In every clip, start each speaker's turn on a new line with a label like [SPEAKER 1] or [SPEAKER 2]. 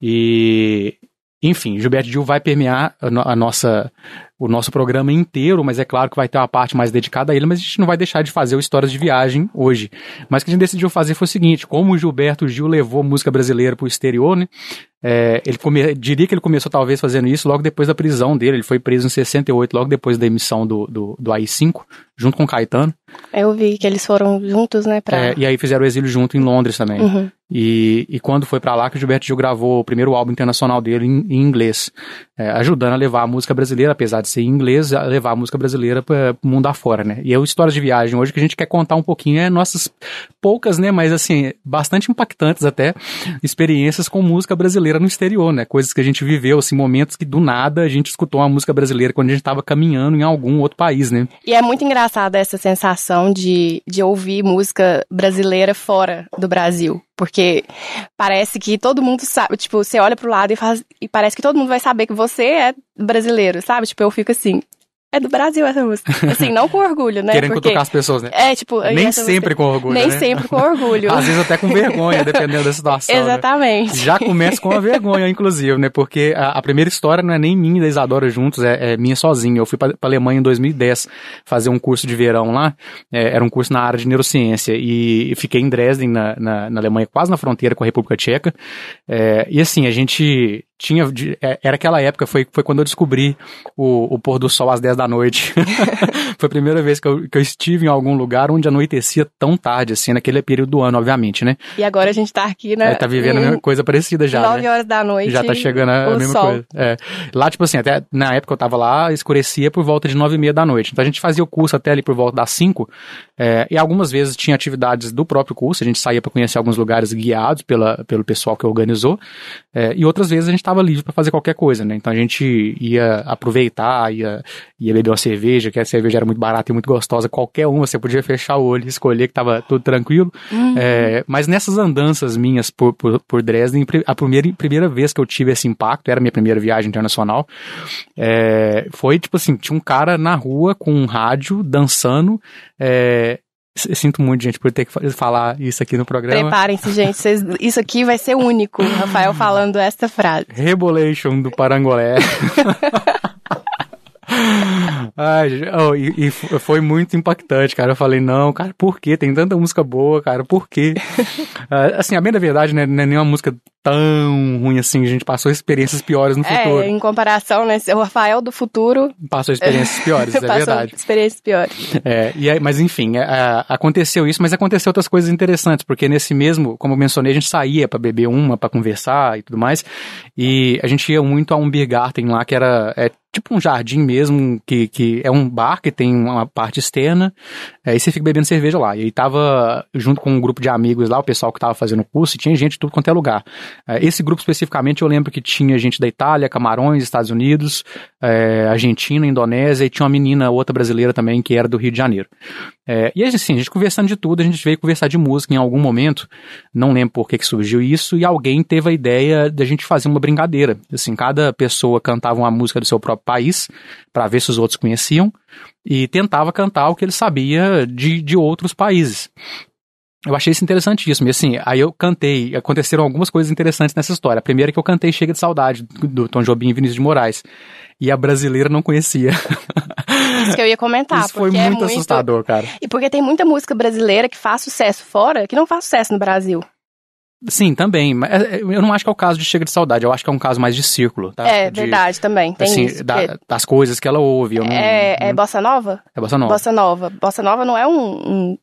[SPEAKER 1] E, enfim, Gilberto Gil vai permear a, no, a nossa o nosso programa inteiro, mas é claro que vai ter uma parte mais dedicada a ele, mas a gente não vai deixar de fazer o Histórias de Viagem hoje. Mas o que a gente decidiu fazer foi o seguinte: como o Gilberto Gil levou música brasileira para o exterior, né? É, ele come, diria que ele começou talvez fazendo isso logo depois da prisão dele. Ele foi preso em 68, logo depois da emissão do, do, do AI-5, junto com o Caetano.
[SPEAKER 2] É, eu vi que eles foram juntos, né? Pra... É,
[SPEAKER 1] e aí fizeram o exílio junto em Londres também. Uhum. E, e quando foi para lá que o Gilberto Gil gravou o primeiro álbum internacional dele em, em inglês é, ajudando a levar a música brasileira, apesar de ser em inglês, a levar a música brasileira para o mundo afora, né? E é o Histórias de Viagem hoje que a gente quer contar um pouquinho, é nossas poucas, né, mas assim, bastante impactantes até, experiências com música brasileira no exterior, né? Coisas que a gente viveu, assim, momentos que do nada a gente escutou uma música brasileira quando a gente estava caminhando em algum outro país, né?
[SPEAKER 2] E é muito engraçada essa sensação de, de ouvir música brasileira fora do Brasil. Porque parece que todo mundo sabe, tipo, você olha pro lado e, faz, e parece que todo mundo vai saber que você é brasileiro, sabe? Tipo, eu fico assim, é do Brasil essa música. Assim, não com orgulho, né? Querendo Porque... cutucar as pessoas, né? É, tipo... Nem sempre música...
[SPEAKER 1] com orgulho, Nem né? sempre com
[SPEAKER 2] orgulho. Às vezes
[SPEAKER 1] até com vergonha, dependendo da situação. Né? Exatamente. Né? Já começa com a vergonha, inclusive, né? Porque a, a, primeira história não é nem minha da Isadora juntos, é, é minha sozinha. Eu fui pra, pra Alemanha em 2010 fazer um curso de verão lá. É, era um curso na área de neurociência. E, e fiquei em Dresden, na, na, na, Alemanha, quase na fronteira com a República Tcheca. É, e assim, a gente tinha é, era aquela época, foi, foi quando eu descobri o, o pôr do sol às 10 da noite. foi a primeira vez que eu, que eu estive em algum lugar onde anoitecia tão tarde, assim, naquele período do ano, obviamente, né?
[SPEAKER 2] E agora a gente tá aqui, né? É, tá vivendo a mesma
[SPEAKER 1] coisa parecida já, 9 né? horas
[SPEAKER 2] da noite. Já tá chegando a, mesma sol. coisa.
[SPEAKER 1] É. Lá, tipo assim, até na época eu tava lá, escurecia por volta de 9 e meia da noite. Então a gente fazia o curso até ali por volta das 5, é, e algumas vezes tinha atividades do próprio curso, a gente saía para conhecer alguns lugares guiados pela, pelo pessoal que organizou, é, e outras vezes a gente estava livre para fazer qualquer coisa, né? Então a gente ia aproveitar, ia, ia beber uma cerveja, que a cerveja era muito barata e muito gostosa, qualquer uma, você podia fechar o olho e escolher que estava tudo tranquilo. Uhum. É, mas nessas andanças minhas por, por, por, Dresden, a primeira, primeira vez que eu tive esse impacto, era a minha primeira viagem internacional, é, foi tipo assim, tinha um cara na rua com um rádio, dançando, é, Sinto muito, gente, por ter que falar isso aqui no programa. Preparem-se,
[SPEAKER 2] gente. isso aqui vai ser único, Rafael falando esta frase.
[SPEAKER 1] Rebolation do Parangolé. Ai, oh, e, e, foi muito impactante, cara. Eu falei, não, cara, por que Tem tanta música boa, cara, por quê? uh, assim, a bem da verdade, né, não é nenhuma música tão ruim assim. A gente passou experiências piores no é, futuro. Em
[SPEAKER 2] comparação, né? O Rafael do futuro.
[SPEAKER 1] Passou experiências piores, é verdade.
[SPEAKER 2] Experiências piores.
[SPEAKER 1] É, e aí, mas enfim, é, aconteceu isso, mas aconteceu outras coisas interessantes, porque nesse mesmo, como eu mencionei, a gente saía para beber uma, para conversar e tudo mais. E a gente ia muito a um beer garden lá, que era. É, tipo um jardim mesmo, que, que é um bar que tem uma parte externa, aí é, você fica bebendo cerveja lá. E aí tava junto com um grupo de amigos lá, o pessoal que tava fazendo o curso, e tinha gente de tudo quanto é lugar. É, esse grupo especificamente eu lembro que tinha gente da Itália, Camarões, Estados Unidos, é, Argentina, Indonésia, e tinha uma menina, outra brasileira também, que era do Rio de Janeiro. É, e assim, a gente conversando de tudo, a gente veio conversar de música em algum momento, não lembro por que, que surgiu isso, e alguém teve a ideia da gente fazer uma brincadeira. Assim, cada pessoa cantava uma música do seu próprio país, para ver se os outros conheciam, e tentava cantar o que ele sabia de, de outros países eu achei isso interessantíssimo. E assim, aí eu cantei. Aconteceram algumas coisas interessantes nessa história. A primeira é que eu cantei Chega de Saudade, do Tom Jobim e Vinícius de Moraes. E a brasileira não conhecia. Isso que eu ia
[SPEAKER 2] comentar. Isso foi é muito, é muito assustador, cara. E porque tem muita música brasileira que faz sucesso fora, que não faz sucesso no Brasil.
[SPEAKER 1] Sim, também. Mas é, é, eu não acho que é o caso de Chega de Saudade, eu acho que é um caso mais de círculo, tá? É, de, verdade, também. Tem assim, isso, da, das coisas que ela ouve. Não, é, não... é
[SPEAKER 2] Bossa Nova? É Bossa Nova. Bossa Nova. Bossa Nova não é um, um,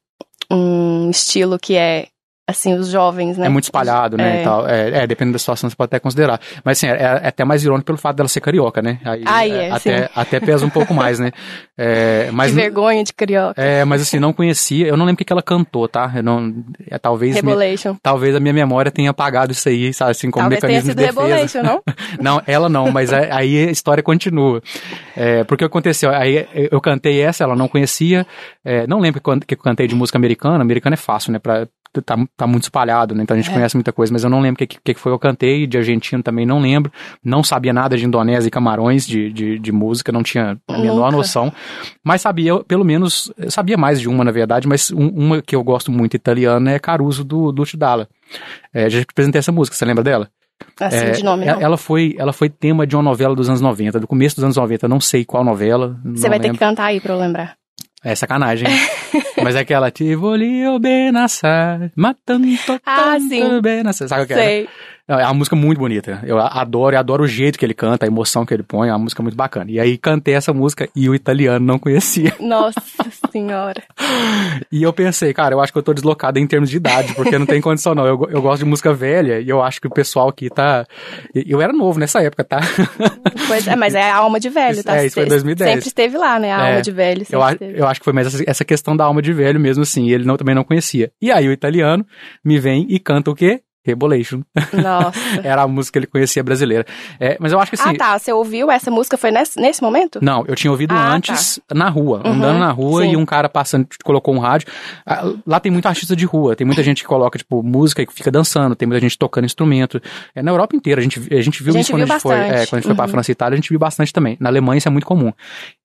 [SPEAKER 2] um estilo que é assim, os jovens, né? É muito espalhado, né, é. e tal.
[SPEAKER 1] É, é, dependendo da situação, você pode até considerar. Mas, assim, é, é, é até mais irônico pelo fato dela ser carioca, né? Aí, ah, é, até, até pesa um pouco mais, né? É, mas, que
[SPEAKER 2] vergonha de carioca. É,
[SPEAKER 1] mas, assim, não conhecia. Eu não lembro o que, ela cantou, tá? Eu não, é, talvez... Rebolation. Me, talvez a minha memória tenha apagado isso aí, sabe? Assim, como talvez mecanismo tenha sido de defesa. Rebolation, não? não, ela não, mas aí a história continua. porque aconteceu, aí eu cantei essa, ela não conhecia. não lembro que eu cantei de música americana. Americana é fácil, né? Pra, tá, tá muito espalhado, né? Então a gente é. conhece muita coisa, mas eu não lembro o que, que, que foi eu cantei, de argentino também não lembro, não sabia nada de Indonésia e Camarões, de, de, de música, não tinha a menor Louca. noção, mas sabia, pelo menos, sabia mais de uma na verdade, mas um, uma que eu gosto muito italiana é Caruso do, do Dalla. É, já apresentei essa música, você lembra dela?
[SPEAKER 2] Assim é, de nome, ela, ela,
[SPEAKER 1] foi, ela foi tema de uma novela dos anos 90, do começo dos anos 90, não sei qual novela. Você vai lembro. ter que
[SPEAKER 2] cantar aí pra eu lembrar.
[SPEAKER 1] É sacanagem. Mas é aquela Tivoli o Benassar, matando ah, sim. Benassar. Sabe o que é? Né? Sei é uma música muito bonita. Eu adoro, eu adoro o jeito que ele canta, a emoção que ele põe, é uma música muito bacana. E aí cantei essa música e o italiano não conhecia.
[SPEAKER 2] Nossa senhora.
[SPEAKER 1] e eu pensei, cara, eu acho que eu tô deslocado em termos de idade, porque não tem condição não. Eu, eu gosto de música velha e eu acho que o pessoal aqui tá... Eu era novo nessa época, tá?
[SPEAKER 2] Pois é, mas é a alma de velho, tá? É, isso foi em 2010. Sempre esteve lá, né? A é, alma de velho. Eu, a, eu
[SPEAKER 1] acho que foi mais essa questão da alma de velho mesmo, assim. Ele não, também não conhecia. E aí o italiano me vem e canta o quê? Rebolation. Nossa. Era a música que ele conhecia brasileira. É, mas eu acho que ah, assim. Ah, tá.
[SPEAKER 2] Você ouviu essa música? Foi nesse, nesse momento?
[SPEAKER 1] Não, eu tinha ouvido ah, tá. antes tá. na rua, uhum, andando na rua sim. e um cara passando, colocou um rádio. Ah, lá tem muito artista de rua, tem muita gente que coloca, tipo, música e fica dançando, tem muita gente tocando instrumento. É na Europa inteira, a gente, a gente viu a gente isso viu é, quando, a gente foi, é, quando a gente uhum. pra França e Itália, a gente viu bastante também. Na Alemanha isso é muito comum.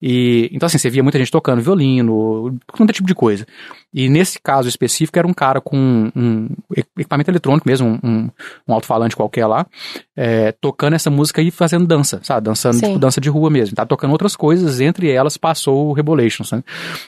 [SPEAKER 1] E, então, assim, você via muita gente tocando violino, todo tipo de coisa. E nesse caso específico, era um cara com um equipamento eletrônico mesmo, um, um alto-falante qualquer lá, é, tocando essa música e fazendo dança, sabe? Dançando, tipo, Sim. tipo, dança de rua mesmo. Tá tocando outras coisas, entre elas passou o Revelations, né?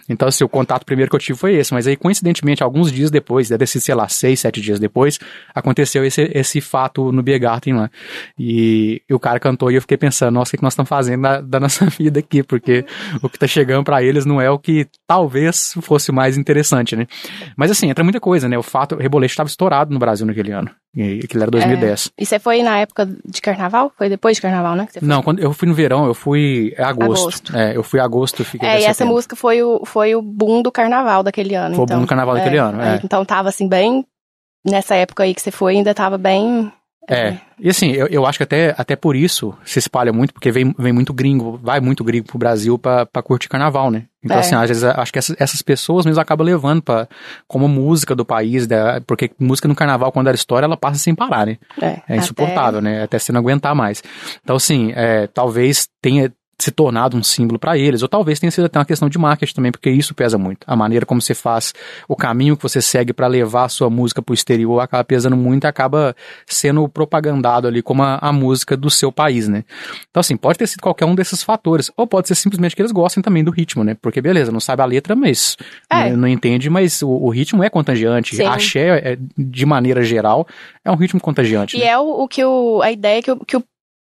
[SPEAKER 1] Então, assim, o contato primeiro que eu tive foi esse, mas aí, coincidentemente, alguns dias depois, deve ser, sei lá, seis, sete dias depois, aconteceu esse, esse fato no Biergarten lá. E, e o cara cantou e eu fiquei pensando, nossa, o que nós estamos fazendo da, da nossa vida aqui? Porque o que tá chegando para eles não é o que talvez fosse mais interessante interessante, né? Mas assim, entra muita coisa, né? O fato, o rebolete estava estourado no Brasil naquele ano. E aquilo era 2010. É.
[SPEAKER 2] E você foi na época de carnaval? Foi depois de carnaval, né?
[SPEAKER 1] Não, quando eu fui no verão, eu fui É agosto. agosto. É, eu fui em agosto, fiquei É, e essa música
[SPEAKER 2] foi o, foi o boom do carnaval daquele ano. Foi então, o boom do então. carnaval é, daquele ano, é. Então tava assim, bem. Nessa época aí que você foi, ainda tava bem
[SPEAKER 1] é. é. E assim, eu, eu acho que até, até por isso se espalha muito, porque vem, vem muito gringo, vai muito gringo pro Brasil pra, pra curtir carnaval, né? Então, é. assim, às vezes acho que essas, essas pessoas mesmo acabam levando pra, como música do país, né? porque música no carnaval, quando era história, ela passa sem parar, né?
[SPEAKER 2] É, é insuportável,
[SPEAKER 1] até... né? Até você não aguentar mais. Então, assim, é, talvez tenha, se tornado um símbolo para eles, ou talvez tenha sido até uma questão de marketing também, porque isso pesa muito. A maneira como você faz, o caminho que você segue para levar a sua música para o exterior acaba pesando muito e acaba sendo propagandado ali como a, a, música do seu país, né? Então, assim, pode ter sido qualquer um desses fatores, ou pode ser simplesmente que eles gostem também do ritmo, né? Porque, beleza, não sabe a letra, mas é. não, não, entende, mas o, o ritmo é contagiante. Sim. Axé, é, de maneira geral, é um ritmo contagiante. E
[SPEAKER 2] né? é o, o que o, a ideia que o, que o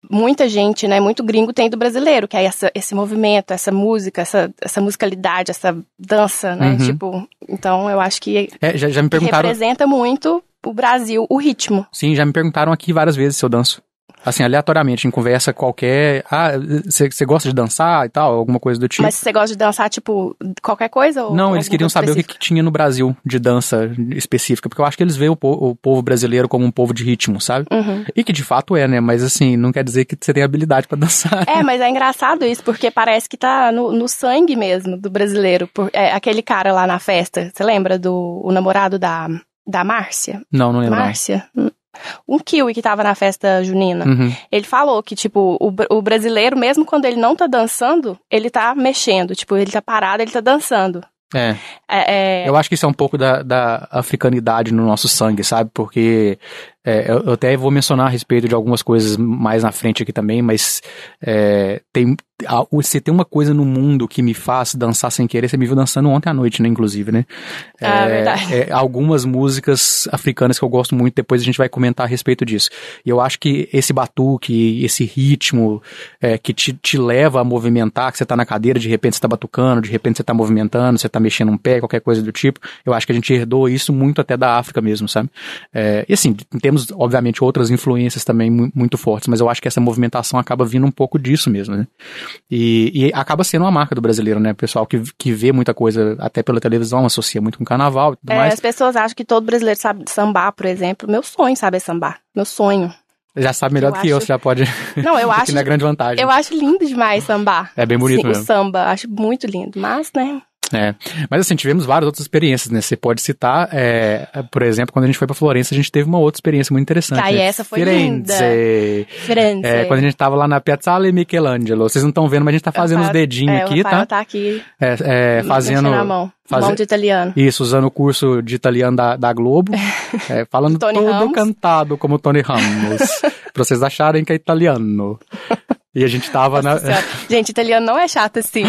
[SPEAKER 2] muita gente, né, muito gringo tem do brasileiro, que é essa, esse movimento, essa música, essa, essa musicalidade, essa dança, né, uhum. tipo, então eu acho que é, já, já me perguntaram... representa muito o Brasil, o ritmo.
[SPEAKER 1] Sim, já me perguntaram aqui várias vezes se eu danço assim, aleatoriamente, em conversa qualquer. Ah, você gosta de dançar e tal, alguma coisa do tipo. Mas você
[SPEAKER 2] gosta de dançar, tipo, qualquer coisa? Não, eles queriam saber específico?
[SPEAKER 1] o que, que, tinha no Brasil de dança específica, porque eu acho que eles veem o, po o povo brasileiro como um povo de ritmo, sabe? Uhum. E que de fato é, né? Mas assim, não quer dizer que você tem habilidade para dançar. É, mas
[SPEAKER 2] é engraçado isso, porque parece que tá no, no sangue mesmo do brasileiro. Por, é, aquele cara lá na festa, você lembra do o namorado da, da Márcia?
[SPEAKER 1] Não, não lembro. Márcia? Não. Hum
[SPEAKER 2] um Kiwi que tava na festa junina. Uhum. Ele falou que, tipo, o, o, brasileiro, mesmo quando ele não tá dançando, ele tá mexendo. Tipo, ele tá parado, ele tá dançando. É. é, é... Eu
[SPEAKER 1] acho que isso é um pouco da, da africanidade no nosso sangue, sabe? Porque é, eu, até vou mencionar a respeito de algumas coisas mais na frente aqui também, mas é, tem, a, se tem uma coisa no mundo que me faz dançar sem querer, você me viu dançando ontem à noite, né, inclusive, né? Ah, é, ah, verdade. É, algumas músicas africanas que eu gosto muito, depois a gente vai comentar a respeito disso. E eu acho que esse batuque, esse ritmo é, que te, te leva a movimentar, que você tá na cadeira, de repente você tá batucando, de repente você tá movimentando, você tá mexendo um pé, qualquer coisa do tipo, eu acho que a gente herdou isso muito até da África mesmo, sabe? É, e assim, tem temos, obviamente, outras influências também muito fortes, mas eu acho que essa movimentação acaba vindo um pouco disso mesmo, né? E, e acaba sendo uma marca do brasileiro, né? O pessoal que, que vê muita coisa até pela televisão, associa muito com carnaval e tudo é, mais. As
[SPEAKER 2] pessoas acham que todo brasileiro sabe sambar, por exemplo. Meu sonho sabe é sambar. Meu sonho.
[SPEAKER 1] Já sabe melhor eu do que acho... eu, você já pode. Não, eu acho. que é grande vantagem. Eu
[SPEAKER 2] acho lindo demais sambar. É bem bonito Sim, mesmo. O samba, acho muito lindo, mas, né?
[SPEAKER 1] É. Mas assim, tivemos várias outras experiências, né? Você pode citar, é, por exemplo, quando a gente foi para Florença, a gente teve uma outra experiência muito interessante. Ah, né? essa foi Firenze. linda.
[SPEAKER 2] Firenze. É, quando
[SPEAKER 1] a gente estava lá na Piazzale Michelangelo. Vocês não estão vendo, mas a gente está fazendo Rafael, tá, os dedinhos é, aqui, o tá? tá aqui. É, é fazendo. mão.
[SPEAKER 2] Fazer, mão de italiano.
[SPEAKER 1] Isso, usando o curso de italiano da, da Globo. É, falando todo Ramos. cantado como Tony Ramos. pra vocês acharem que é italiano. E a gente tava Nossa na.
[SPEAKER 2] gente, italiano não é chato assim.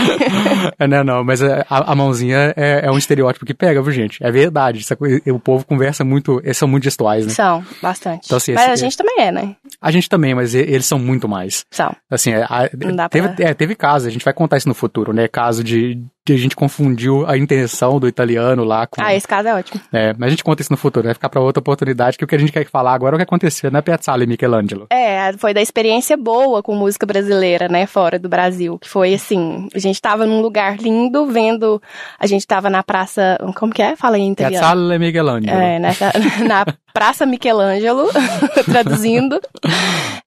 [SPEAKER 1] é, não, não, mas é, a, a mãozinha é, é, um estereótipo que pega, viu, gente? É verdade. Essa, é o povo conversa muito, eles são muito gestuais, né? São,
[SPEAKER 2] bastante. Então, assim, mas esse, a gente é... também é, né?
[SPEAKER 1] A gente também, mas eles são muito mais. São. Assim, é, a, teve, pra... teve caso, a gente vai contar isso no futuro, né? Caso de, que a gente confundiu a intenção do italiano lá com. Ah, esse caso é ótimo. É, mas a gente conta isso no futuro, vai ficar para outra oportunidade, que o que a gente quer falar agora é o que aconteceu na Piazzale Michelangelo.
[SPEAKER 2] É, foi da experiência boa com música brasileira, né, fora do Brasil, que foi assim, a gente tava num lugar lindo, vendo, a gente tava na praça, como que é? Fala em italiano. Piazzale
[SPEAKER 1] Michelangelo. É, nessa,
[SPEAKER 2] na Praça Michelangelo, traduzindo.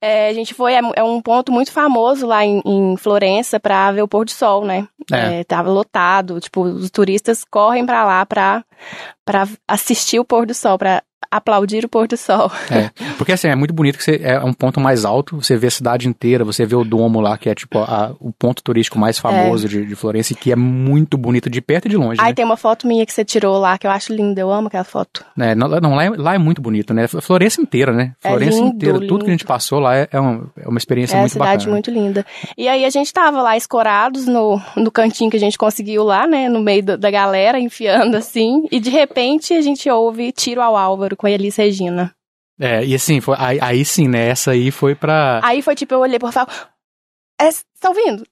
[SPEAKER 2] É, a gente foi, é, é, um ponto muito famoso lá em, em Florença para ver o pôr do sol, né? É. é tava lotado, tipo, os turistas correm para lá para assistir o pôr do sol, para aplaudir o pôr do sol. É,
[SPEAKER 1] porque assim, é muito bonito que você, é um ponto mais alto, você vê a cidade inteira, você vê o Domo lá, que é tipo a, o ponto turístico mais é. famoso é. de, de Florença e que é muito bonito de perto e de longe. Aí né?
[SPEAKER 2] tem uma foto minha que você tirou lá, que eu acho linda, eu amo aquela foto.
[SPEAKER 1] É, não, não lá, é, lá, é, muito bonito, né? Florença inteira, né? É Florença lindo, inteira, lindo. tudo que a gente passou lá é, é uma experiência muito bacana. É uma cidade muito
[SPEAKER 2] linda. E aí a gente tava lá escorados no, no cantinho que a gente conseguiu lá, né? No meio do, da galera, enfiando assim, e de repente a gente ouve tiro ao Álvaro com a Elis Regina.
[SPEAKER 1] É, e assim, foi, aí, aí sim, né? Essa aí foi pra. Aí
[SPEAKER 2] foi tipo, eu olhei por falar. É, tá ouvindo?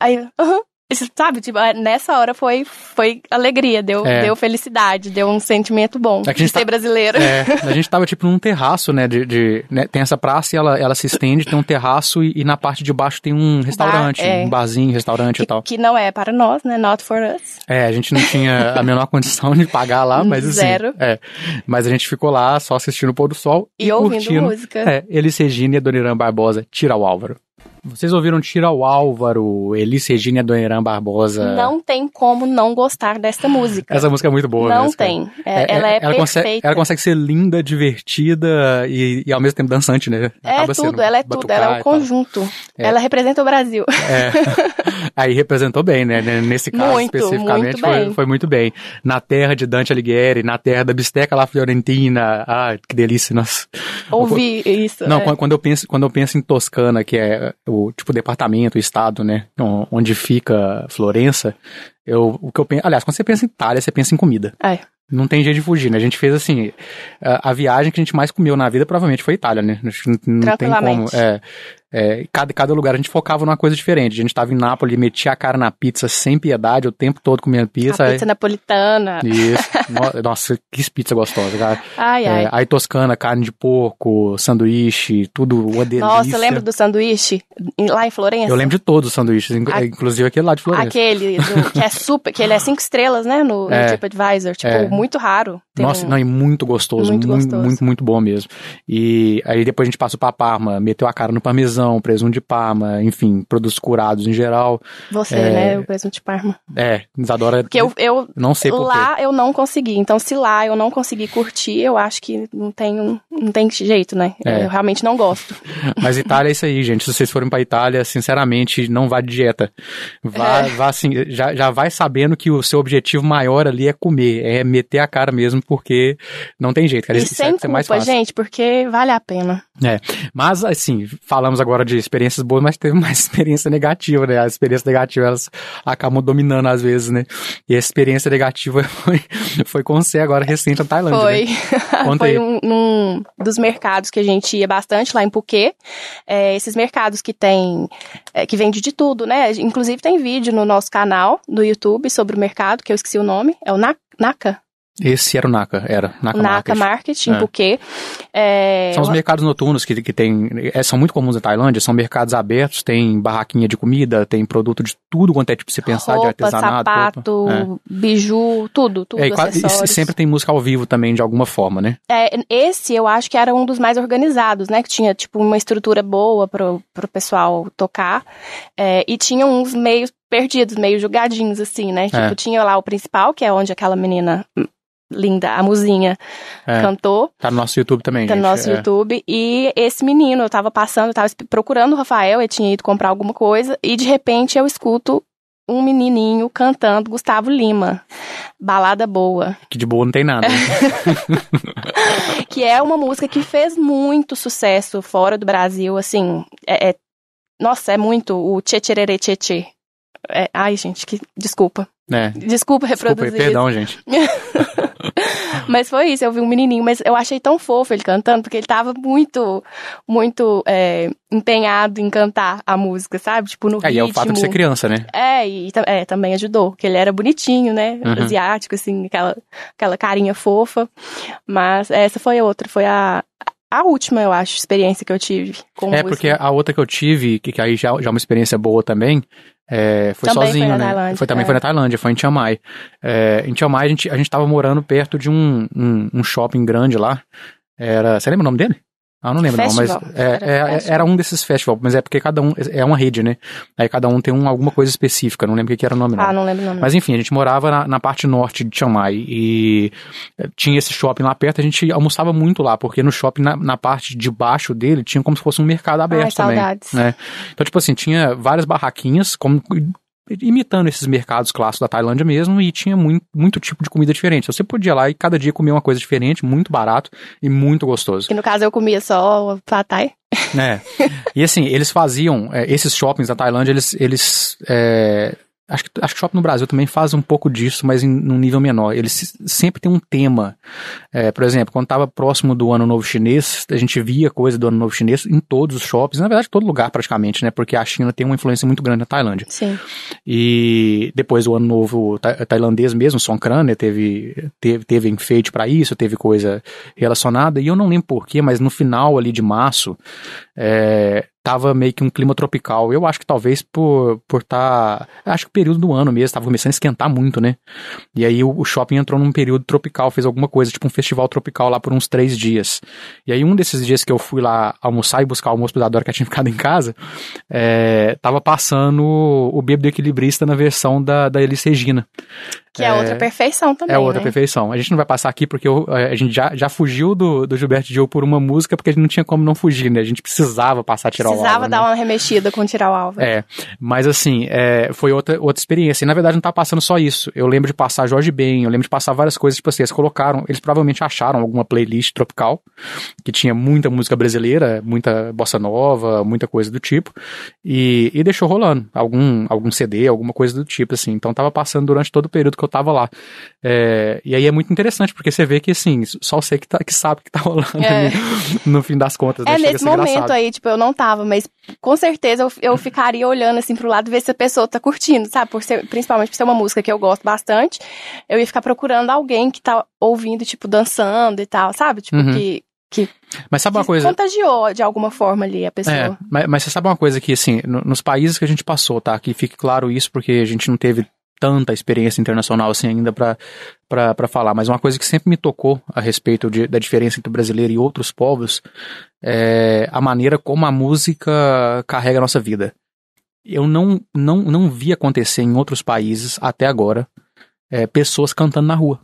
[SPEAKER 2] Aí, aham. Uhum. sabe, tipo, é, nessa hora foi, foi alegria, deu, é. deu felicidade, deu um sentimento bom é de ser tá... brasileiro. É, a
[SPEAKER 1] gente tava, tipo, num terraço, né, de, de né, tem essa praça e ela, ela se estende, tem um terraço e, e na parte de baixo tem um restaurante, Bar, é. um barzinho, restaurante que, e tal.
[SPEAKER 2] Que não é para nós, né, not for us.
[SPEAKER 1] É, a gente não tinha a menor condição de pagar lá, mas assim... Zero. É, mas a gente ficou lá só assistindo o pôr do sol e, e ouvindo curtindo, música. É, Elis Regina e a Dona Irã Barbosa, Tira o Álvaro. Vocês ouviram o Álvaro, Elis Regina Doneirã Barbosa. Não
[SPEAKER 2] tem como não gostar dessa música. Essa
[SPEAKER 1] música é muito boa Não mesmo, tem. É, é, é, ela é ela perfeita. Consegue, ela consegue ser linda, divertida e, e ao mesmo tempo dançante, né? É Acaba é tudo,
[SPEAKER 2] ela é tudo. Ela é um conjunto. É. Ela representa o Brasil.
[SPEAKER 1] É. Aí representou bem, né? né? Nesse caso muito, especificamente muito foi, foi, muito bem. Na terra de Dante Alighieri, na terra da bisteca lá fiorentina. Ah, que delícia. Nossa.
[SPEAKER 2] Ouvi isso. Não, quando,
[SPEAKER 1] eu penso, quando eu penso em Toscana, que é o tipo departamento, o estado, né, onde fica Florença, eu o que eu penso, aliás, quando você pensa em Itália, você pensa em comida. É. Não tem jeito de fugir, né? A gente fez assim, a, a viagem que a gente mais comeu na vida provavelmente foi Itália, né? Não, não tem como, é. É, cada, cada lugar a gente focava numa coisa diferente. A gente estava em Nápoles, metia a cara na pizza sem piedade, o tempo todo comendo pizza. A pizza aí...
[SPEAKER 2] napolitana. Isso.
[SPEAKER 1] Nossa, que pizza gostosa, cara. Ai, é, ai. É, aí Toscana, carne de porco, sanduíche, tudo uma delícia. Nossa, lembra do
[SPEAKER 2] sanduíche lá em Florença? Eu lembro de
[SPEAKER 1] todos os sanduíches, a... É, inclusive aquele lá de Florença. Aquele,
[SPEAKER 2] do, que é super, que ele é cinco estrelas, né, no, é, TripAdvisor, tipo, é. muito raro. Tem Nossa, um... não,
[SPEAKER 1] é muito gostoso, muito, muito gostoso. muito, muito, bom mesmo. E aí depois a gente passa pra Parma, meteu a cara no parmesão, presunto de Parma, enfim, produtos curados em geral. Você, é... né, o
[SPEAKER 2] presunto de Parma.
[SPEAKER 1] É, eles adoram. Porque eu, eu não sei por Lá
[SPEAKER 2] eu não consegui, então se lá eu não conseguir curtir, eu acho que não tem, não tem jeito, né? É. Eu realmente não gosto.
[SPEAKER 1] Mas Itália é isso aí, gente. Se vocês forem pra Itália, sinceramente, não vá de dieta. Vá, é. vá assim, já, já vai sabendo que o seu objetivo maior ali é comer, é meter a cara mesmo porque não tem jeito, cara. E sem é culpa, mais fácil. gente,
[SPEAKER 2] porque vale a pena.
[SPEAKER 1] É, mas assim, falamos agora de experiências boas, mas teve uma experiência negativa, né? A experiência negativa, elas acabam dominando às vezes, né? E a experiência negativa foi, foi com você agora, recente, na Tailândia, Foi.
[SPEAKER 2] Né? foi um, num dos mercados que a gente ia bastante, lá em Phuket. É, esses mercados que tem, é, que vende de tudo, né? Inclusive tem vídeo no nosso canal do YouTube sobre o mercado, que eu esqueci o nome, é o Naka?
[SPEAKER 1] Esse era o Naka, era. Naka, marketing Naka Market, em
[SPEAKER 2] Phuket. É. é... São os
[SPEAKER 1] mercados noturnos que, que tem, é, são muito comuns na Tailândia, são mercados abertos, tem barraquinha de comida, tem produto de tudo quanto é tipo você pensar roupa, de artesanato. sapato, roupa, é.
[SPEAKER 2] biju, tudo, tudo, é, e, e, sempre
[SPEAKER 1] tem música ao vivo também, de alguma forma, né?
[SPEAKER 2] É, esse eu acho que era um dos mais organizados, né? Que tinha, tipo, uma estrutura boa pro, pro pessoal tocar. É, e tinha uns meios perdidos, meio jogadinhos, assim, né? É. Tipo, tinha lá o principal, que é onde aquela menina linda, a Muzinha, é, cantou.
[SPEAKER 1] Tá no nosso YouTube também, Tá gente, no nosso é. YouTube.
[SPEAKER 2] E esse menino, eu tava passando, eu tava procurando o Rafael, eu tinha ido comprar alguma coisa, e de repente eu escuto um menininho cantando Gustavo Lima, Balada Boa.
[SPEAKER 1] Que de boa não tem nada. Né?
[SPEAKER 2] que é uma música que fez muito sucesso fora do Brasil, assim, é, é nossa, é muito o tchê tchê É, ai, gente, que desculpa. É. Desculpa reproduzir. Desculpa, perdão, gente. mas foi isso, eu vi um menininho, mas eu achei tão fofo ele cantando, porque ele tava muito, muito é, empenhado em cantar a música, sabe? Tipo, no é, ritmo. E é o fato de ser criança, né? É, e é, também ajudou, porque ele era bonitinho, né? Uhum. Asiático, assim, aquela, aquela carinha fofa. Mas essa foi a outra, foi a, a última, eu acho, experiência que eu tive com É, música. porque
[SPEAKER 1] a outra que eu tive, que, que aí já, já é uma experiência boa também, é, foi também sozinho, foi né? Foi, também é. foi na Tailândia, foi em Chiang Mai. É, em Chiang Mai a gente, a gente tava morando perto de um, um, um shopping grande lá. Era. Você lembra o nome dele? Ah, não lembro festival. não, mas é, era, é, era, um desses festivals, mas é porque cada um, é, é uma rede, né? Aí cada um tem um, alguma coisa específica, não lembro o que, era o nome. Não. Ah,
[SPEAKER 2] não lembro o nome. Mas
[SPEAKER 1] enfim, a gente morava na, na, parte norte de Chiang Mai e eh, tinha esse shopping lá perto, a gente almoçava muito lá, porque no shopping, na, na parte de baixo dele, tinha como se fosse um mercado aberto Ai, também. Saudades. Né? Então, tipo assim, tinha várias barraquinhas, como imitando esses mercados clássicos da Tailândia mesmo e tinha muito, muito tipo de comida diferente. Então, você podia ir lá e cada dia comer uma coisa diferente, muito barato e muito gostoso. Que
[SPEAKER 2] no caso eu comia só pad thai.
[SPEAKER 1] É. e assim, eles faziam, é, esses shoppings da Tailândia, eles, eles é, Acho que, acho que shopping no Brasil também faz um pouco disso, mas em um nível menor. Eles sempre tem um tema. É, por exemplo, quando estava próximo do Ano Novo Chinês, a gente via coisa do Ano Novo Chinês em todos os shoppings, na verdade, todo lugar praticamente, né? Porque a China tem uma influência muito grande na Tailândia. Sim. E depois o Ano Novo ta tailandês mesmo, Songkran, né? Teve, teve, teve enfeite para isso, teve coisa relacionada. E eu não lembro porquê, mas no final ali de março, é, tava meio que um clima tropical. Eu acho que talvez por por tá, acho que período do ano mesmo tava começando a esquentar muito, né? E aí o, o, shopping entrou num período tropical, fez alguma coisa, tipo um festival tropical lá por uns três dias. E aí um desses dias que eu fui lá almoçar e buscar o almoço da Dora que eu tinha ficado em casa, é, tava passando o Bêbado Equilibrista na versão da, da Elis Regina. Que é, é outra
[SPEAKER 2] perfeição é também. É outra né?
[SPEAKER 1] perfeição. A gente não vai passar aqui porque eu, eh, a gente já, já fugiu do, do Gilberto Gil por uma música, porque a gente não tinha como não fugir, né? A gente precisava passar tirar precisava o alvo. Precisava né? dar
[SPEAKER 2] né? uma remexida com tirar o alvo. É.
[SPEAKER 1] Mas assim, é, foi outra, outra experiência. E na verdade não tá passando só isso. Eu lembro de passar Jorge Ben, eu lembro de passar várias coisas, tipo assim, eles colocaram, eles provavelmente acharam alguma playlist tropical, que tinha muita música brasileira, muita bossa nova, muita coisa do tipo, e, e deixou rolando algum, algum CD, alguma coisa do tipo, assim. Então tava passando durante todo o período que que eu tava lá. É, e aí é muito interessante, porque você vê que, assim, só você que, tá, que sabe o que tá rolando é. ali, no fim das contas. É, né? nesse momento engraçado. aí,
[SPEAKER 2] tipo, eu não tava, mas com certeza eu, eu ficaria olhando, assim, pro lado, ver se a pessoa tá curtindo, sabe? Por ser, principalmente por ser uma música que eu gosto bastante, eu ia ficar procurando alguém que tá ouvindo, tipo, dançando e tal, sabe? Tipo, uhum. que, que, mas sabe uma coisa contagiou de alguma forma ali a pessoa. É,
[SPEAKER 1] mas, mas, você sabe uma coisa que assim, no, nos países que a gente passou, tá? Que fique claro isso, porque a gente não teve tanta experiência internacional assim ainda para falar, mas uma coisa que sempre me tocou a respeito de, da diferença entre o brasileiro e outros povos é a maneira como a música carrega a nossa vida. Eu não, não, não vi acontecer em outros países até agora é, pessoas cantando na rua.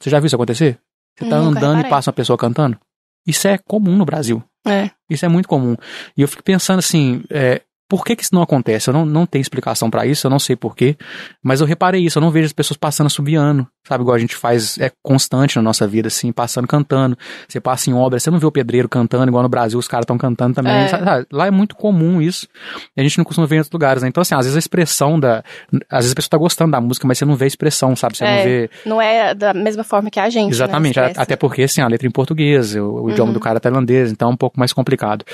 [SPEAKER 1] Você já viu isso acontecer? Você tá Nunca andando reparei. e passa uma pessoa cantando? Isso é comum no Brasil. É. Isso é muito comum. E eu fico pensando assim, é, por que, que isso não acontece? Eu não, não tenho explicação para isso, eu não sei porquê, mas eu reparei isso, eu não vejo as pessoas passando assobiando, sabe? Igual a gente faz, é constante na nossa vida, assim, passando, cantando. Você passa em obra, você não vê o pedreiro cantando, igual no Brasil os caras estão cantando também. É. Sabe? Lá é muito comum isso, a gente não costuma ver em outros lugares, né? Então, assim, às vezes a expressão da. Às vezes a pessoa tá gostando da música, mas você não vê a expressão, sabe? Você é, não vê.
[SPEAKER 2] Não é da mesma forma que a gente. Né, Exatamente, né? até porque,
[SPEAKER 1] assim, a letra em português, o, o uhum. idioma do cara é tailandês, então é um pouco mais complicado.